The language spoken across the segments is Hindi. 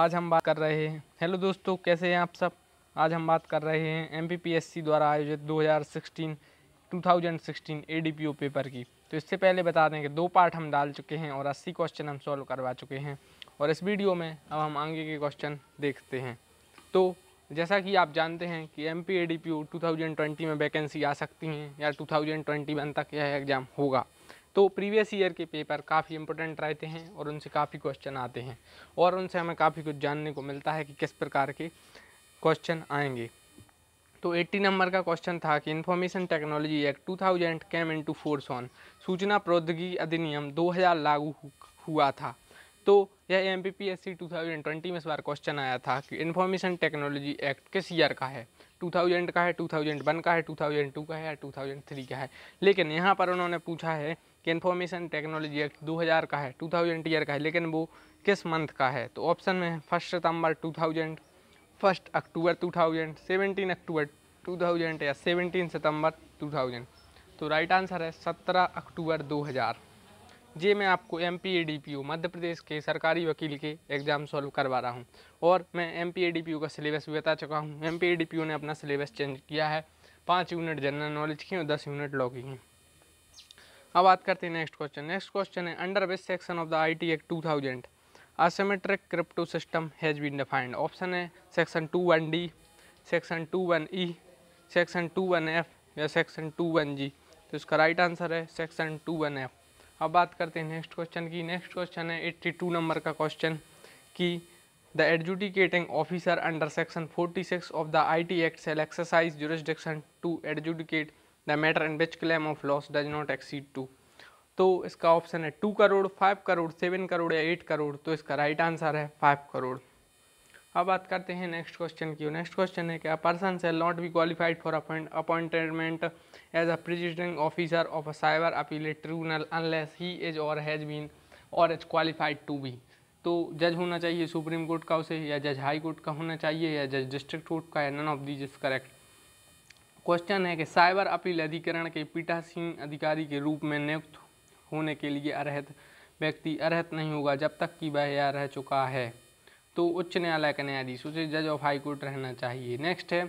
आज हम बात कर रहे हैं हेलो दोस्तों कैसे हैं आप सब आज हम बात कर रहे हैं एम द्वारा आयोजित 2016 2016 एडीपीओ पेपर की तो इससे पहले बता दें कि दो पार्ट हम डाल चुके हैं और 80 क्वेश्चन हम सॉल्व करवा चुके हैं और इस वीडियो में अब हम आगे के क्वेश्चन देखते हैं तो जैसा कि आप जानते हैं कि एम पी में वैकेंसी आ सकती हैं या टू 2021 तक यह एग्ज़ाम होगा तो प्रीवियस ईयर के पेपर काफ़ी इंपॉर्टेंट रहते हैं और उनसे काफ़ी क्वेश्चन आते हैं और उनसे हमें काफ़ी कुछ जानने को मिलता है कि किस प्रकार के क्वेश्चन आएंगे तो 80 नंबर का क्वेश्चन था कि information technology act 2000 into force on सूचना प्रौद्योगिकी अधिनियम 2000 लागू हुआ था तो यह M P P S C two thousand twenty में इस बार क्वेश्चन आया था कि इन्फॉर्मेशन टेक्नोलॉजी एक्ट किस ईयर का है टू थाउजेंड का है टू थाउजेंड वन का है टू थाउजेंड टू का है या टू थाउजेंड थ्री का है लेकिन यहाँ पर उन्होंने पूछा है कि इन्फॉर्मेशन टेक्नोलॉजी एक्ट 2000 का है 2000 ईयर का है लेकिन वो किस मंथ का है तो ऑप्शन में फर्स्ट सितंबर 2000 फर्स्ट अक्टूबर 2000 सेवेंटीन अक्टूबर 2000 या सेवनटीन सितंबर 2000 तो राइट आंसर है सत्रह अक्टूबर 2000 जे मैं आपको M P A D P U Madhya Pradesh के सरकारी वकील के एग्ज़ाम सॉल्व करवा रहा हूँ और मैं M P A D P का सिलेबस भी बता चुका हूँ M P A D P ने अपना सिलेबस चेंज किया है पाँच यूनिट जनरल नॉलेज की और दस यूनिट लॉ की हैं अब बात करते हैं नेक्स्ट क्वेश्चन नेक्स्ट क्वेश्चन है under which section of the I T act two thousand asymmetric crypto system has been defined option है section two one D section two one E section two one F या सेक्शन टू वन जी तो इसका राइट आंसर है सेक्शन टू वन एफ अब बात करते हैं नेक्स्ट क्वेश्चन की नेक्स्ट क्वेश्चन है एट्टी टू नंबर का क्वेश्चन कि the adjudicating officer under section forty six of the I T act shall exercise jurisdiction to adjudicate the matter in which claim of loss does not exceed two तो इसका ऑप्शन है two crore five crore seven crore या एट करोड़ तो इसका राइट आंसर है फाइव करोड़ अब बात करते हैं नेक्स्ट क्वेश्चन की नेक्स्ट क्वेश्चन है कि a person shall not be qualified for appointment as a president officer of a cyber appellate tribunal unless he is or has been or is qualified to be तो जज होना चाहिए सुप्रीम कोर्ट का उसे या जज हाई कोर्ट का होना चाहिए या जज डिस्ट्रिक्ट कोर्ट का या none of these is correct question है कि साइबर अपील अधिकरण के पीठासीन अधिकारी के रूप में नियुक्त होने के लिए अर्हत व्यक्ति अर्हत नहीं होगा जब तक कि वह यह रह चुका है तो उच्च न्यायालय का न्यायाधीश उसे जज ऑफ हाई कोर्ट रहना चाहिए नेक्स्ट है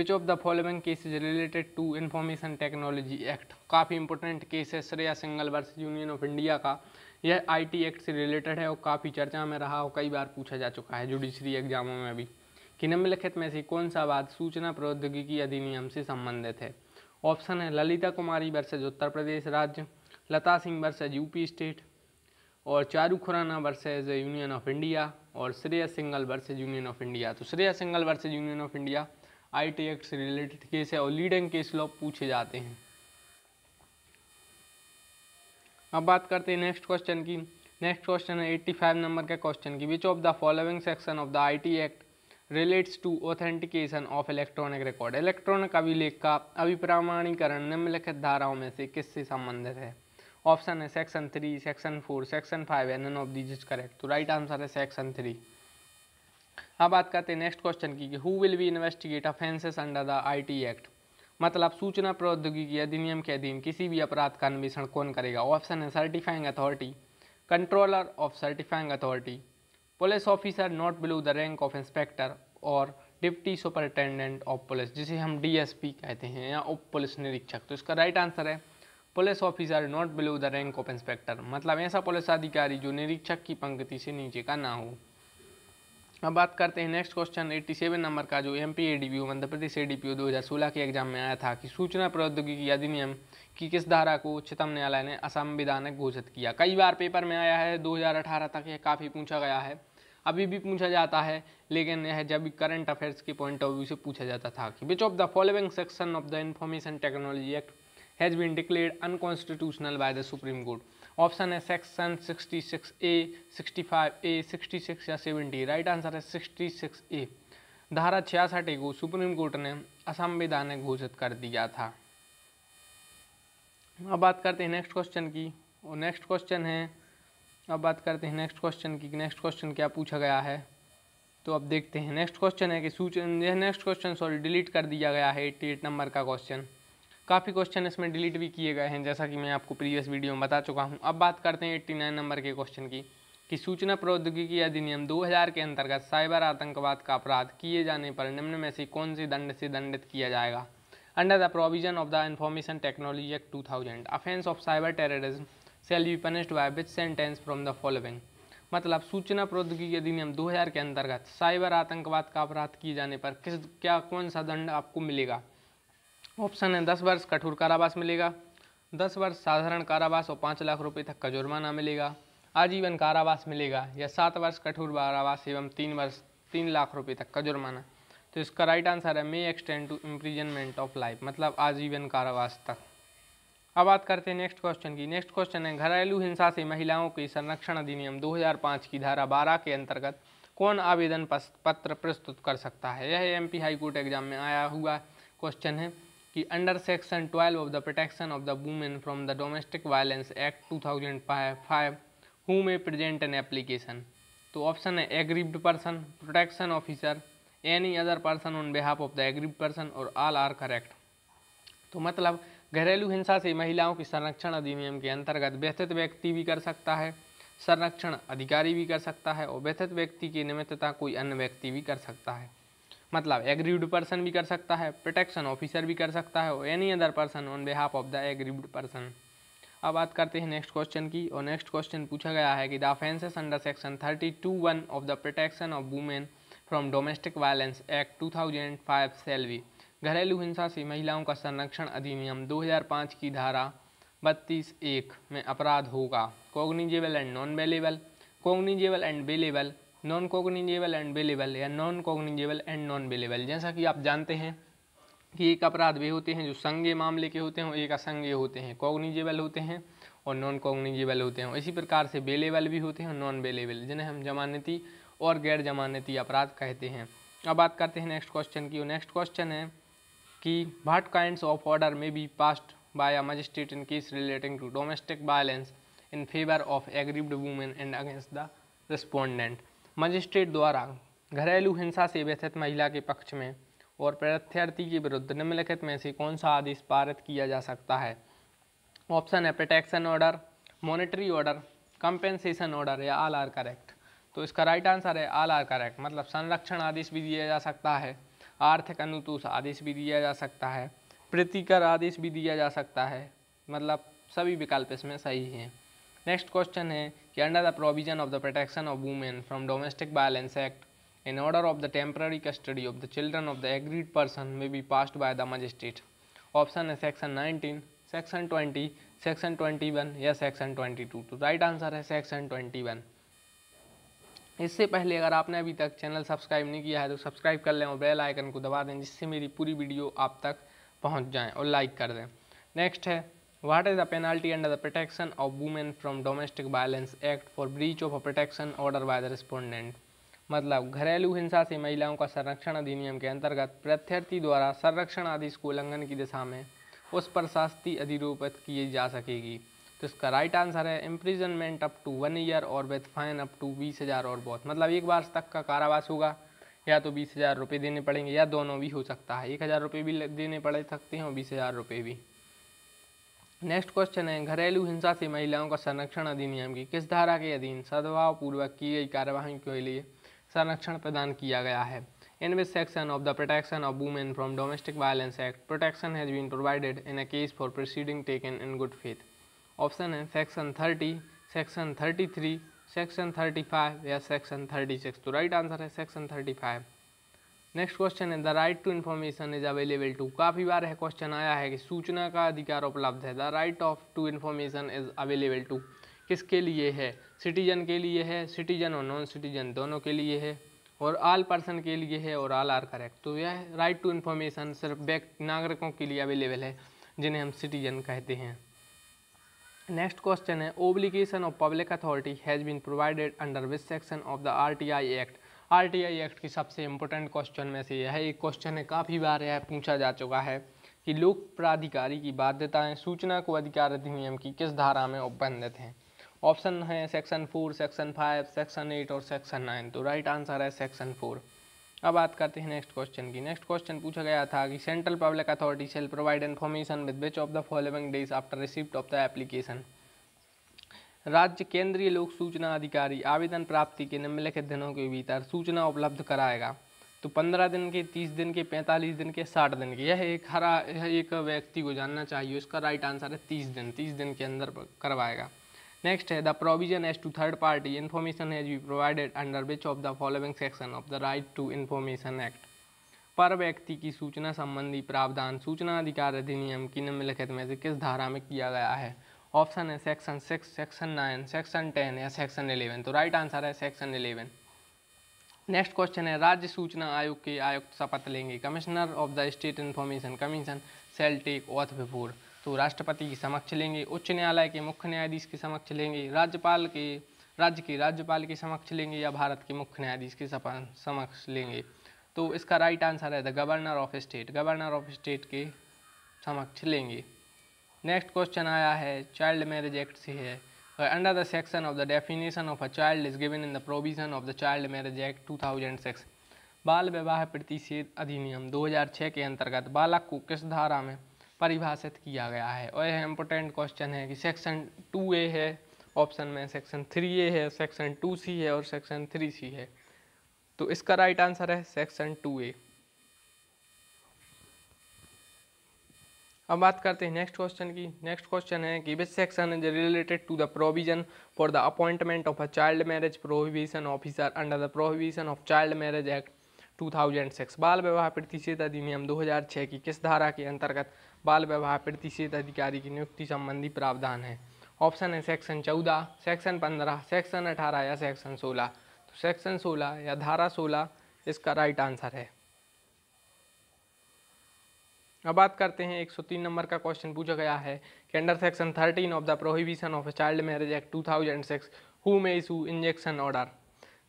which of the following cases related to information technology act काफ़ी इंपॉर्टेंट केस है Shreya Singhal versus union of India का यह आईटी एक्ट से रिलेटेड है और काफ़ी चर्चा में रहा और कई बार पूछा जा चुका है जुडिशरी एग्जामों में भी कि निम्नलिखित में से कौन सा वाद सूचना प्रौद्योगिकी अधिनियम से संबंधित है ऑप्शन है ललिता कुमारी वर्सेज उत्तर प्रदेश राज्य Lata Singh versus UP state और Charu Khurana versus union of India और Shreya Singhal versus union of India तो Shreya Singhal versus union of India I T act से रिलेटेड केस है और लीडिंग केस लॉ पूछे जाते हैं अब बात करते हैं नेक्स्ट क्वेश्चन की नेक्स्ट क्वेश्चन है 85 नंबर के क्वेश्चन की which of the following section of the T act relates to authentication of electronic record electronic अभिलेख का अभिप्रमाणीकरण निम्नलिखित धाराओं में से किससे संबंधित है ऑप्शन है section three section four section five none of these is correct तो राइट आंसर है सेक्शन थ्री अब बात करते हैं नेक्स्ट क्वेश्चन की कि who will be investigate offences under the IT act मतलब सूचना प्रौद्योगिकी अधिनियम के अधीन किसी भी अपराध का अन्वेषण कौन करेगा ऑप्शन है certifying authority controller of certifying authority police officer not below the rank of inspector or deputy superintendent of police जिसे हम डीएसपी कहते हैं या उप पुलिस निरीक्षक तो इसका राइट आंसर है police officer not below the rank of inspector मतलब ऐसा पुलिस अधिकारी जो निरीक्षक की पंक्ति से नीचे का ना हो अब बात करते हैं नेक्स्ट क्वेश्चन 87 नंबर का जो M P A D P O Madhya Pradesh A D P O दो हज़ार सोलह के एग्जाम में आया था कि सूचना प्रौद्योगिकी अधिनियम की किस धारा को उच्चतम न्यायालय ने असंविधानक घोषित किया कई बार पेपर में आया है 2018 तक यह काफ़ी पूछा गया है अभी भी पूछा जाता है लेकिन यह जब करंट अफेयर्स के पॉइंट ऑफ व्यू से पूछा जाता था कि which of the following section of the information technology act has been declared unconstitutional by the supreme court option है सेक्शन 66 ए 65 ए 66 या 70 राइट आंसर है 66 ए धारा छियासठ ए को सुप्रीम कोर्ट ने असंवैधानिक घोषित कर दिया था अब बात करते हैं नेक्स्ट क्वेश्चन की और नेक्स्ट क्वेश्चन है अब बात करते हैं नेक्स्ट क्वेश्चन की नेक्स्ट क्वेश्चन क्या पूछा गया है तो अब देखते हैं नेक्स्ट क्वेश्चन है कि यह नेक्स्ट क्वेश्चन सॉरी डिलीट कर दिया गया है एट्टी एट नंबर का क्वेश्चन काफ़ी क्वेश्चन इसमें डिलीट भी किए गए हैं जैसा कि मैं आपको प्रीवियस वीडियो में बता चुका हूँ अब बात करते हैं 89 नंबर के क्वेश्चन की कि सूचना प्रौद्योगिकी अधिनियम 2000 के अंतर्गत साइबर आतंकवाद का अपराध किए जाने पर निम्न में से कौन से दंड से दंडित किया जाएगा under the provision of the information technology act 2000 offence of cyber terrorism shall be punished by which sentence from the following मतलब सूचना प्रौद्योगिकी अधिनियम 2000 के अंतर्गत साइबर आतंकवाद का अपराध किए जाने पर किस क्या कौन सा दंड आपको मिलेगा ऑप्शन है दस वर्ष कठोर कारावास मिलेगा दस वर्ष साधारण कारावास और पाँच लाख रुपए तक का जुर्माना मिलेगा आजीवन कारावास मिलेगा या सात वर्ष कठोर कारावास एवं तीन वर्ष तीन लाख रुपए तक का जुर्माना तो इसका राइट आंसर है may extend to imprisonment of life मतलब आजीवन कारावास तक अब बात करते हैं नेक्स्ट क्वेश्चन की नेक्स्ट क्वेश्चन है घरेलू हिंसा से महिलाओं के संरक्षण अधिनियम दो की धारा बारह के अंतर्गत कौन आवेदन पत्र प्रस्तुत कर सकता है यह एम पी हाईकोर्ट एग्जाम में आया हुआ क्वेश्चन है कि under section 12 of the protection of the women from the domestic violence act 2005 who may present an application तो ऑप्शन है aggrieved person protection officer any other person on behalf of the aggrieved person और आल आर करेक्ट तो मतलब घरेलू हिंसा से महिलाओं की संरक्षण अधिनियम के अंतर्गत व्यथित व्यक्ति भी कर सकता है संरक्षण अधिकारी भी कर सकता है और व्यथित व्यक्ति की निमित्तता कोई अन्य व्यक्ति भी कर सकता है मतलब एग्रीव्ड पर्सन भी कर सकता है प्रोटेक्शन ऑफिसर भी कर सकता है और any other person on behalf of the aggrieved person अब बात करते हैं नेक्स्ट क्वेश्चन की और नेक्स्ट क्वेश्चन पूछा गया है कि the offences under section thirty two one of the protection of women from domestic violence act two thousand five shall be घरेलू हिंसा से महिलाओं का संरक्षण अधिनियम 2005 की धारा बत्तीस एक में अपराध होगा cognizable and non bailable cognizable and bailable non cognizable and bailable या non cognizable and non bailable जैसा कि आप जानते हैं कि एक अपराध वे होते हैं जो संगे मामले के होते हैं और एक असंगे होते हैं कॉग्निजेबल होते हैं और नॉन कॉग्निजेबल होते हैं इसी प्रकार से बेलेबल भी होते हैं नॉन बेलेबल जिन्हें हम जमानती और गैर जमानती अपराध कहते हैं अब बात करते हैं नेक्स्ट क्वेश्चन की नेक्स्ट क्वेश्चन है कि what kind of order may be passed by a magistrate in case relating to domestic violence in favour of aggrieved women and against the respondent magistrate द्वारा घरेलू हिंसा से व्यथित महिला के पक्ष में और प्रत्यर्थी के विरुद्ध निम्नलिखित में से कौन सा आदेश पारित किया जा सकता है ऑप्शन है protection order monetary order compensation order या आल आर करेक्ट तो इसका राइट आंसर है आल आर करेक्ट मतलब संरक्षण आदेश भी दिया जा सकता है आर्थिक अनुतोष आदेश भी दिया जा सकता है प्रतिकर आदेश भी दिया जा सकता है मतलब सभी विकल्प इसमें सही हैं नेक्स्ट क्वेश्चन है कि under the provision of the protection of women from domestic violence act in order of the temporary custody of the children of the aggrieved person may be passed by the magistrate option है नाइनटीन 19 ट्वेंटी 20 ट्वेंटी 21 या ट्वेंटी 22 तो राइट आंसर है ट्वेंटी 21 इससे पहले अगर आपने अभी तक चैनल सब्सक्राइब नहीं किया है तो सब्सक्राइब कर लें और बेल आइकन को दबा दें जिससे मेरी पूरी वीडियो आप तक पहुंच जाएं और लाइक कर दें नेक्स्ट है What is the penalty under the Protection of Women from Domestic Violence Act for breach of a protection order by the respondent? मतलब घरेलू हिंसा से महिलाओं का संरक्षण अधिनियम के अंतर्गत प्रत्यर्थी द्वारा संरक्षण आदि को उल्लंघन की दिशा में उस पर शास्ति अधिरोपित की जा सकेगी तो इसका राइट आंसर है imprisonment up to one year और विथ फाइन अप टू बीस हज़ार और बहुत मतलब एक बार तक का कारावास होगा या तो बीस हज़ार रुपये देने पड़ेंगे या दोनों भी हो सकता है एक हज़ार रुपये भी देने पड़ सकते हैं और बीस हज़ार रुपये भी नेक्स्ट क्वेश्चन है घरेलू हिंसा से महिलाओं का संरक्षण अधिनियम की किस धारा के अधीन सद्भाव पूर्वक की गई कार्यवाही के लिए संरक्षण प्रदान किया गया है in which section of the protection of women from domestic violence act protection has been provided in a case for proceeding taken in good faith option है section thirty section thirty three section thirty five या सेक्शन थर्टी सिक्स तो राइट आंसर है section thirty five next question है the right to information is available to काफ़ी बार है क्वेश्चन आया है कि सूचना का अधिकार उपलब्ध है the right of to information is available to किसके लिए है सिटीजन के लिए है सिटीजन और नॉन सिटीजन दोनों के लिए है और आल पर्सन के लिए है और आल आर करेक्ट तो यह राइट टू इन्फॉर्मेशन सिर्फ व्यक्ति नागरिकों के लिए अवेलेबल है जिन्हें हम सिटीजन कहते हैं नेक्स्ट क्वेश्चन है obligation of public authority has been provided under which section of the R T I act R act की सबसे इम्पोर्टेंट क्वेश्चन में से यह है एक क्वेश्चन है काफ़ी बार यह पूछा जा चुका है कि लोक प्राधिकारी की बाध्यताएं सूचना को अधिकार अधिनियम की किस धारा में उपबंधित हैं ऑप्शन तो है section four section five section eight और सेक्शन नाइन तो राइट आंसर है सेक्शन फोर अब बात करते हैं नेक्स्ट क्वेश्चन की नेक्स्ट क्वेश्चन पूछा गया था कि central public authority shall provide information with which of the following days after receipt of the application राज्य केंद्रीय लोक सूचना अधिकारी आवेदन प्राप्ति के निम्नलिखित दिनों के भीतर सूचना उपलब्ध कराएगा तो पंद्रह दिन के तीस दिन के पैंतालीस दिन के साठ दिन के यह एक हरा यह एक व्यक्ति को जानना चाहिए उसका राइट आंसर है तीस दिन तीस दिन के अंदर करवाएगा नेक्स्ट है the provision as to third party information has be provided under which of the following section of the right to information act पर व्यक्ति की सूचना संबंधी प्रावधान सूचना अधिकार अधिनियम की निम्नलिखित में से किस धारा में किया गया है ऑप्शन है section six section nine section ten या सेक्शन इलेवन तो राइट आंसर है सेक्शन इलेवन नेक्स्ट क्वेश्चन है राज्य सूचना आयोग के आयुक्त शपथ लेंगे commissioner of the state information commission shall take oath before तो राष्ट्रपति के समक्ष लेंगे उच्च न्यायालय के मुख्य न्यायाधीश के समक्ष लेंगे राज्यपाल के राज्य के राज्यपाल के समक्ष लेंगे या भारत के मुख्य न्यायाधीश के समक्ष लेंगे तो इसका राइट आंसर है the governor of state governor of state के समक्ष लेंगे नेक्स्ट क्वेश्चन आया है चाइल्ड मैरिज एक्ट से है under the section of the definition of a child is given in the provision of the child marriage act 2006 बाल विवाह प्रतिषेध अधिनियम 2006 के अंतर्गत बालक को किस धारा में परिभाषित किया गया है और यह इम्पोर्टेंट क्वेश्चन है कि सेक्शन टू ए है ऑप्शन में सेक्शन थ्री ए है सेक्शन टू सी है और सेक्शन थ्री सी है तो इसका राइट आंसर है सेक्शन टू ए अब बात करते हैं नेक्स्ट क्वेश्चन की नेक्स्ट क्वेश्चन है कि which section is related to the provision for the appointment of a child marriage prohibition officer under the prohibition of child marriage act 2006 बाल विवाह प्रतिषेध अधिनियम 2006 की किस धारा के अंतर्गत बाल विवाह प्रतिषेध अधिकारी की नियुक्ति संबंधी प्रावधान है ऑप्शन है सेक्शन चौदह सेक्शन पंद्रह सेक्शन अठारह या सेक्शन सोलह तो सेक्शन सोलह या धारा सोलह इसका राइट आंसर है अब बात करते हैं 103 नंबर का क्वेश्चन पूछा गया है कि under section 13 of the prohibition of child marriage act 2006 who may issue injunction order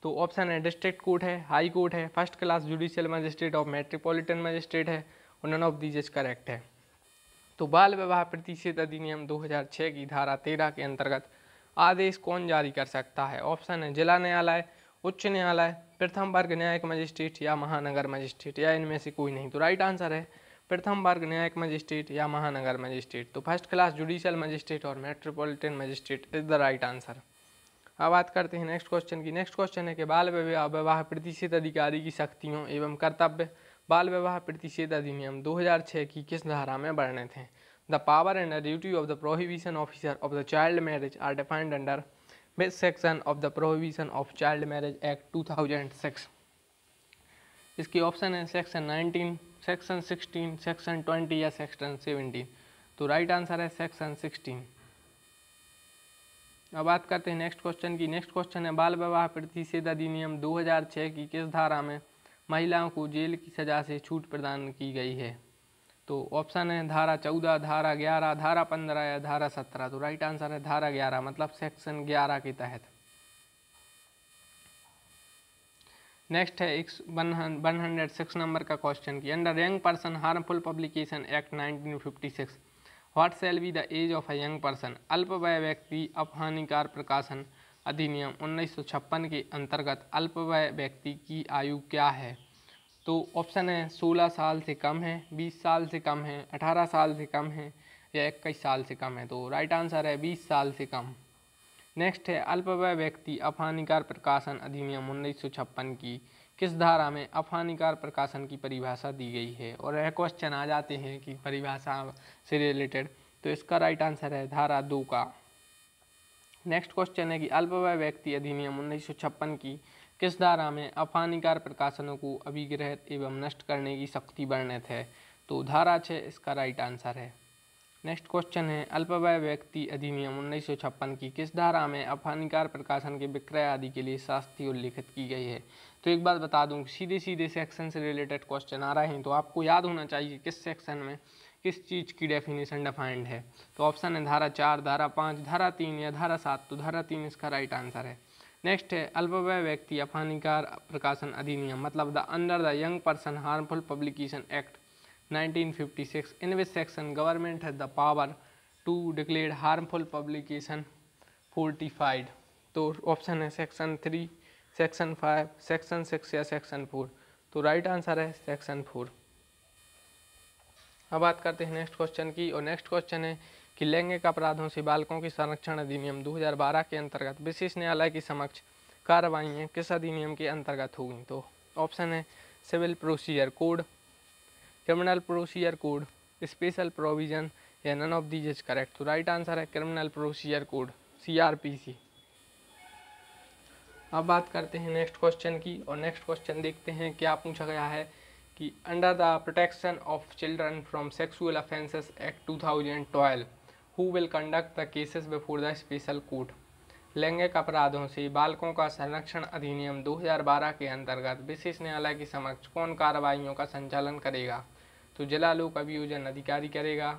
तो ऑप्शन है डिस्ट्रिक्ट कोर्ट है हाई कोर्ट है first class judicial magistrate of metropolitan magistrate है और none of these is correct है तो बाल विवाह प्रतिषेध अधिनियम 2006 की धारा 13 के अंतर्गत आदेश कौन जारी कर सकता है ऑप्शन है जिला न्यायालय उच्च न्यायालय प्रथम वर्ग न्यायिक मजिस्ट्रेट या महानगर मजिस्ट्रेट या इनमें से कोई नहीं तो राइट आंसर है प्रथम वर्ग न्यायिक मजिस्ट्रेट या महानगर मजिस्ट्रेट तो फर्स्ट क्लास जुडिशियल मजिस्ट्रेट और metropolitan magistrate is the right answer अब बात करते हैं नेक्स्ट क्वेश्चन की नेक्स्ट क्वेश्चन है कि बाल विवाह प्रतिषेध अधिकारी की शक्तियों एवं कर्तव्य बाल विवाह प्रतिषेध अधिनियम 2006 की किस धारा में वर्णित हैं the power and duty of the prohibition officer of the child marriage are defined under which section of the prohibition of child marriage act six इसकी ऑप्शन है सेक्शन नाइनटीन सेक्शन 16 सेक्शन 20 या सेक्शन 17 तो राइट आंसर है सेक्शन 16 अब बात करते हैं नेक्स्ट क्वेश्चन की नेक्स्ट क्वेश्चन है बाल विवाह प्रतिषेध अधिनियम 2006 की किस धारा में महिलाओं को जेल की सजा से छूट प्रदान की गई है तो ऑप्शन है धारा चौदह धारा ग्यारह धारा पंद्रह या धारा सत्रह तो राइट आंसर है धारा ग्यारह मतलब सेक्शन ग्यारह के तहत नेक्स्ट है एक वन हंड्रेड सिक्स नंबर का क्वेश्चन की under young person harmful publication act nineteen fifty six what shall be the age of a young person अल्पवय व्यक्ति अपहानिकार प्रकाशन अधिनियम 1956 के अंतर्गत अल्पवय व्यक्ति की आयु क्या है तो ऑप्शन है 16 साल से कम है 20 साल से कम है 18 साल से कम है या इक्कीस साल से कम है तो राइट आंसर है बीस साल से कम नेक्स्ट है अल्पवय व्यक्ति अफानिकार प्रकाशन अधिनियम उन्नीस की किस धारा में अफानिकार प्रकाशन की परिभाषा दी गई है और यह क्वेश्चन आ जाते हैं कि परिभाषा से रिलेटेड तो इसका राइट आंसर है धारा दो का नेक्स्ट क्वेश्चन है कि अल्पवय व्यक्ति अधिनियम उन्नीस की किस धारा में अफहानिकार प्रकाशनों को अभिग्रहित एवं नष्ट करने की शक्ति वर्णित है तो धारा छः इसका राइट आंसर है नेक्स्ट क्वेश्चन है अल्पवय व्यक्ति अधिनियम उन्नीस की किस धारा में अपहानिकार प्रकाशन के विक्रय आदि के लिए शास्ति उल्लिखित की गई है तो एक बात बता दूं सीधे सीधे सेक्शन से रिलेटेड क्वेश्चन आ रहे हैं तो आपको याद होना चाहिए किस सेक्शन में किस चीज़ की डेफिनेशन डिफाइंड है तो ऑप्शन है धारा चार धारा पाँच धारा तीन या धारा सात तो धारा तीन इसका राइट आंसर है नेक्स्ट है अल्पव्यय व्यक्ति अपहानिकार प्रकाशन अधिनियम मतलब the under the young person harmful publication act 1956 in which section government has the power to declare harmful publication fortified तो ऑप्शन है section three section five section six या सेक्शन फोर तो राइट आंसर है सेक्शन फोर अब बात करते हैं नेक्स्ट क्वेश्चन की और नेक्स्ट क्वेश्चन है कि लैंगिक अपराधों से बालकों के संरक्षण अधिनियम 2012 के अंतर्गत विशेष न्यायालय के समक्ष कार्रवाइयाँ किस अधिनियम के अंतर्गत होगी तो ऑप्शन है civil procedure code criminal procedure code special provision yeah none of these is correct so right answer है criminal procedure code CRPC अब बात करते हैं नेक्स्ट क्वेश्चन की और नेक्स्ट क्वेश्चन देखते हैं क्या पूछा गया है कि under the protection of children from sexual offences act 2012 who will conduct the cases before the special court लैंगिक अपराधों से बालकों का संरक्षण अधिनियम 2012 के अंतर्गत विशेष न्यायालय के समक्ष कौन कार्रवाइयों का संचालन करेगा तो जलालोक अभियोजन अधिकारी करेगा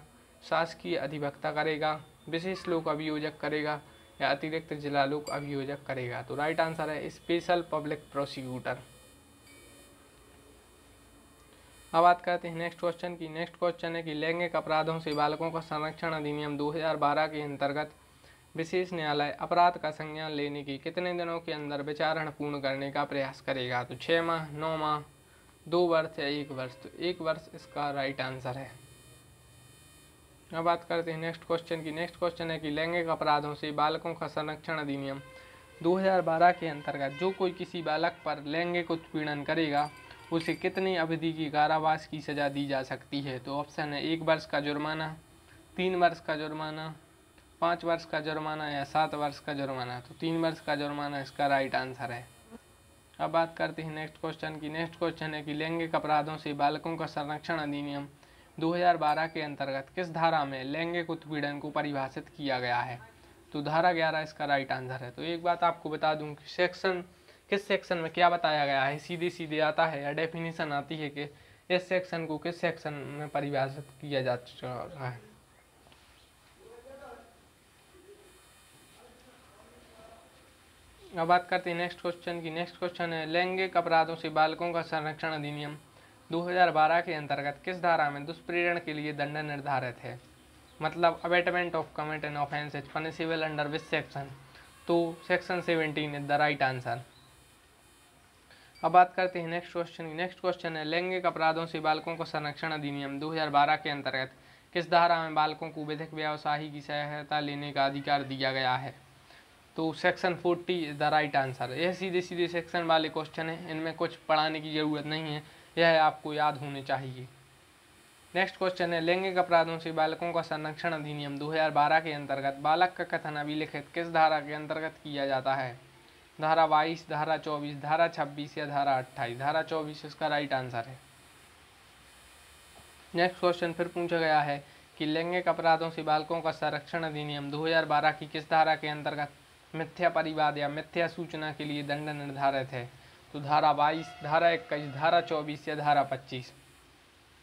शासकीय अधिवक्ता करेगा विशेष लोक अभियोजक करेगा या अतिरिक्त जलालोक अभियोजक करेगा तो राइट आंसर है स्पेशल पब्लिक प्रोसिक्यूटर अब बात करते हैं नेक्स्ट क्वेश्चन की नेक्स्ट क्वेश्चन है कि लैंगिक अपराधों से बालकों का संरक्षण अधिनियम 2012 के अंतर्गत विशेष न्यायालय अपराध का संज्ञान लेने की कितने दिनों के अंदर विचारण पूर्ण करने का प्रयास करेगा तो छः माह नौ माह दो वर्ष या एक वर्ष तो एक वर्ष इसका राइट आंसर है अब बात करते हैं नेक्स्ट क्वेश्चन की नेक्स्ट क्वेश्चन है कि लैंगिक अपराधों से बालकों का संरक्षण अधिनियम 2012 के अंतर्गत जो कोई किसी बालक पर लैंगिक उत्पीड़न करेगा उसे कितनी अवधि की कारावास की सज़ा दी जा सकती है तो ऑप्शन है एक वर्ष का जुर्माना तीन वर्ष का जुर्माना पाँच वर्ष का जुर्माना या सात वर्ष का जुर्माना तो तीन वर्ष का जुर्माना इसका राइट आंसर है अब बात करते हैं नेक्स्ट क्वेश्चन की नेक्स्ट क्वेश्चन है कि लैंगिक अपराधों से बालकों का संरक्षण अधिनियम 2012 के अंतर्गत किस धारा में लैंगिक उत्पीड़न को परिभाषित किया गया है तो धारा ग्यारह इसका राइट आंसर है तो एक बात आपको बता दूँ कि सेक्शन किस सेक्शन में क्या बताया गया है सीधे सीधे आता है या डेफिनेशन आती है कि इस सेक्शन को किस सेक्शन में परिभाषित किया जा रहा है अब बात करते हैं नेक्स्ट क्वेश्चन की नेक्स्ट क्वेश्चन है लैंगिक अपराधों से बालकों का संरक्षण अधिनियम 2012 के अंतर्गत किस धारा में दुष्प्रेरण के लिए दंड निर्धारित है मतलब abetment of commit and offence is punishable under which section तो section seventeen is the right answer अब बात करते हैं नेक्स्ट क्वेश्चन की नेक्स्ट क्वेश्चन है लैंगिक अपराधों से बालकों का संरक्षण अधिनियम 2012 के अंतर्गत किस धारा में बालकों को विधिक व्यवसायी की सहायता लेने का अधिकार दिया गया है तो section forty is the right answer यह सीधे सीधे सेक्शन वाले क्वेश्चन हैं इनमें कुछ पढ़ाने की ज़रूरत नहीं है यह आपको याद होने चाहिए नेक्स्ट क्वेश्चन है लैंगिक अपराधों से बालकों का संरक्षण अधिनियम 2012 के अंतर्गत बालक का कथन अभिलिखित किस धारा के अंतर्गत किया जाता है धारा बाईस धारा चौबीस धारा छब्बीस या धारा अट्ठाईस धारा चौबीस इसका राइट आंसर है नेक्स्ट क्वेश्चन फिर पूछा गया है कि लैंगिक अपराधों से बालकों का संरक्षण अधिनियम दो की किस धारा के अंतर्गत मिथ्या परिवाद या मिथ्या सूचना के लिए दंड निर्धारित है तो धारा बाईस धारा इक्कीस धारा चौबीस या धारा पच्चीस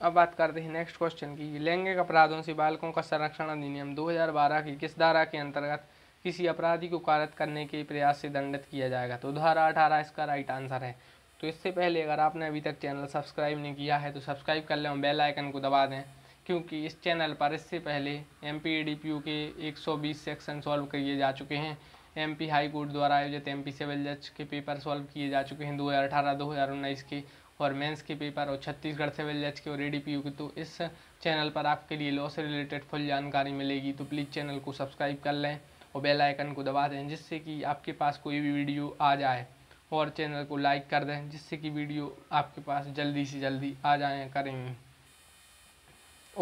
अब बात करते हैं नेक्स्ट क्वेश्चन की लैंगिक अपराधों से बालकों का संरक्षण अधिनियम 2012 की किस धारा के अंतर्गत किसी अपराधी को कारित करने के प्रयास से दंडित किया जाएगा तो धारा अठारह इसका राइट आंसर है तो इससे पहले अगर आपने अभी तक चैनल सब्सक्राइब नहीं किया है तो सब्सक्राइब कर लें और बेल आइकन को दबा दें क्योंकि इस चैनल पर इससे पहले एम पी के बीस सेक्शन सॉल्व किए जा चुके हैं एमपी हाई कोर्ट द्वारा आयोजित एमपी सिविल जज के पेपर सॉल्व किए जा चुके हैं दो हज़ार अठारह दो हज़ार उन्नीस के और मेंस के पेपर और छत्तीसगढ़ सिविल जज के और ए डी के तो इस चैनल पर आपके लिए लॉ से रिलेटेड फुल जानकारी मिलेगी तो प्लीज़ चैनल को सब्सक्राइब कर लें और बेल आइकन को दबा दें जिससे कि आपके पास कोई भी वीडियो आ जाए और चैनल को लाइक कर दें जिससे कि वीडियो आपके पास जल्दी से जल्दी आ जाए करें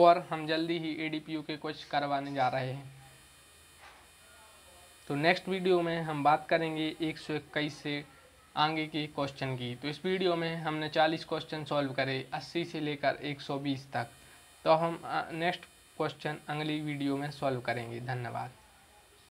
और हम जल्दी ही ए के कुछ करवाने जा रहे हैं तो नेक्स्ट वीडियो में हम बात करेंगे एक सौ इक्कीस से आगे के क्वेश्चन की तो इस वीडियो में हमने 40 क्वेश्चन सॉल्व करे 80 से लेकर 120 तक तो हम नेक्स्ट क्वेश्चन अगली वीडियो में सॉल्व करेंगे धन्यवाद